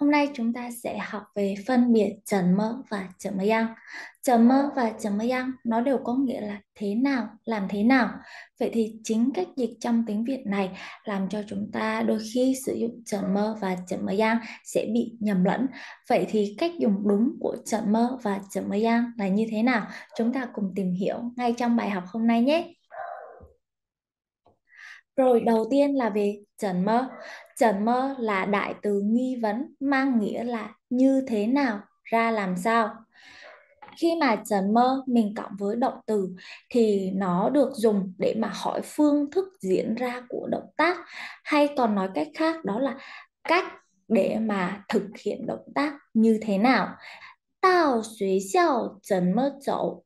Hôm nay chúng ta sẽ học về phân biệt trần mơ và trần mơ yang. Trần mơ và trần mơ yang nó đều có nghĩa là thế nào, làm thế nào. Vậy thì chính cách dịch trong tiếng Việt này làm cho chúng ta đôi khi sử dụng trần mơ và trần mơ yang sẽ bị nhầm lẫn. Vậy thì cách dùng đúng của trần mơ và trần mơ yang là như thế nào? Chúng ta cùng tìm hiểu ngay trong bài học hôm nay nhé. Rồi đầu tiên là về trần mơ. Trần mơ là đại từ nghi vấn mang nghĩa là như thế nào, ra làm sao. Khi mà trần mơ mình cộng với động từ thì nó được dùng để mà hỏi phương thức diễn ra của động tác hay còn nói cách khác đó là cách để mà thực hiện động tác như thế nào. Tao suy xiao trần mơ chậu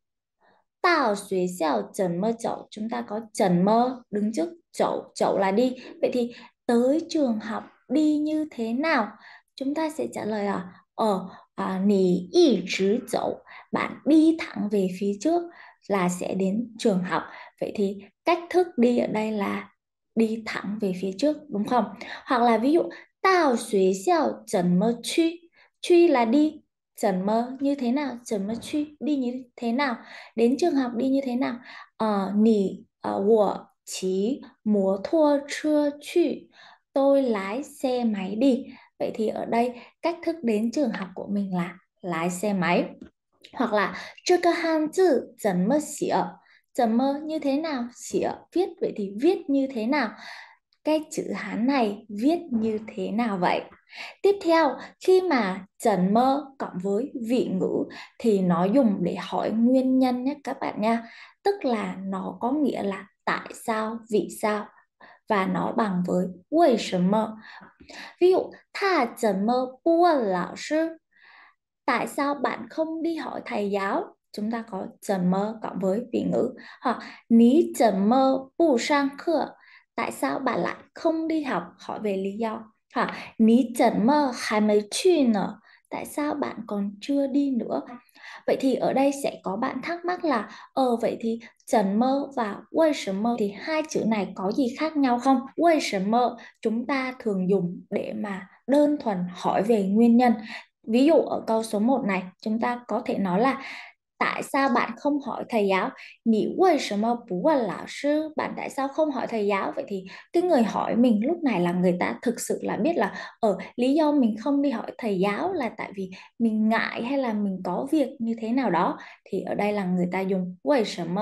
tạo xuế xào trần mơ chậu chúng ta có trần mơ đứng trước chậu chậu là đi vậy thì tới trường học đi như thế nào chúng ta sẽ trả lời là ở ờ, à, nì y chứ chậu bạn đi thẳng về phía trước là sẽ đến trường học vậy thì cách thức đi ở đây là đi thẳng về phía trước đúng không hoặc là ví dụ tao xuế xào trần mơ truy truy là đi chẩn mơ như thế nào trần mơ truy đi như thế nào đến trường học đi như thế nào ờ uh, nì uh, của chỉ múa thua chưa truy tôi lái xe máy đi vậy thì ở đây cách thức đến trường học của mình là lái xe máy hoặc là chưa cơ han chữ trần mơ xỉa trần mơ như thế nào xỉa viết vậy thì viết như thế nào cái chữ Hán này viết như thế nào vậy? Tiếp theo, khi mà trần mơ cộng với vị ngữ thì nó dùng để hỏi nguyên nhân nhé các bạn nha. Tức là nó có nghĩa là tại sao, vì sao và nó bằng với 为什么. Ví dụ, ta trần mơ bua lão sư. Tại sao bạn không đi hỏi thầy giáo? Chúng ta có trần mơ cộng với vị ngữ. Hoặc ní trần mơ bù sang khưa tại sao bạn lại không đi học hỏi về lý do hả ní chẩn mơ hai mấy chuyện nở tại sao bạn còn chưa đi nữa à. vậy thì ở đây sẽ có bạn thắc mắc là ờ vậy thì chẩn mơ và quay mơ thì hai chữ này có gì khác nhau không quay mơ chúng ta thường dùng để mà đơn thuần hỏi về nguyên nhân ví dụ ở câu số 1 này chúng ta có thể nói là tại sao bạn không hỏi thầy giáo nỉ quay sớm bú và lão sư bạn tại sao không hỏi thầy giáo vậy thì cái người hỏi mình lúc này là người ta thực sự là biết là ở ờ, lý do mình không đi hỏi thầy giáo là tại vì mình ngại hay là mình có việc như thế nào đó thì ở đây là người ta dùng quay sớm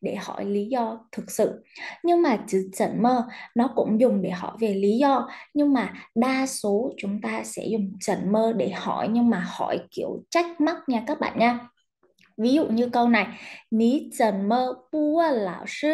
để hỏi lý do thực sự nhưng mà chữ chẩn mơ nó cũng dùng để hỏi về lý do nhưng mà đa số chúng ta sẽ dùng chẩn mơ để hỏi nhưng mà hỏi kiểu trách móc nha các bạn nha Ví dụ như câu này, Ní trần mơ bua lão sư.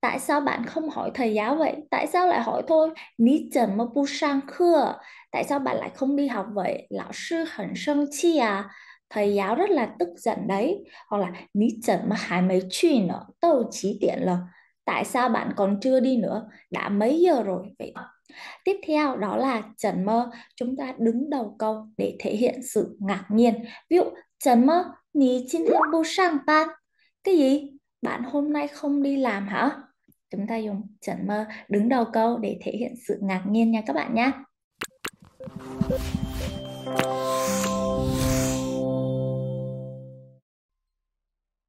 Tại sao bạn không hỏi thầy giáo vậy? Tại sao lại hỏi thôi? Ní trần mơ bu sang khưa. Tại sao bạn lại không đi học vậy? Lão sư hẳn sân chi à? Thầy giáo rất là tức giận đấy. Hoặc là Ní trần mơ hai mấy chuyện nữa. Tâu chỉ tiện là tại sao bạn còn chưa đi nữa? Đã mấy giờ rồi vậy? Tiếp theo đó là trần mơ. Chúng ta đứng đầu câu để thể hiện sự ngạc nhiên. Ví dụ trần mơ 你今天不上班. Cái gì? Bạn hôm nay không đi làm hả? Chúng ta dùng chẩn mơ đứng đầu câu để thể hiện sự ngạc nhiên nha các bạn nhé.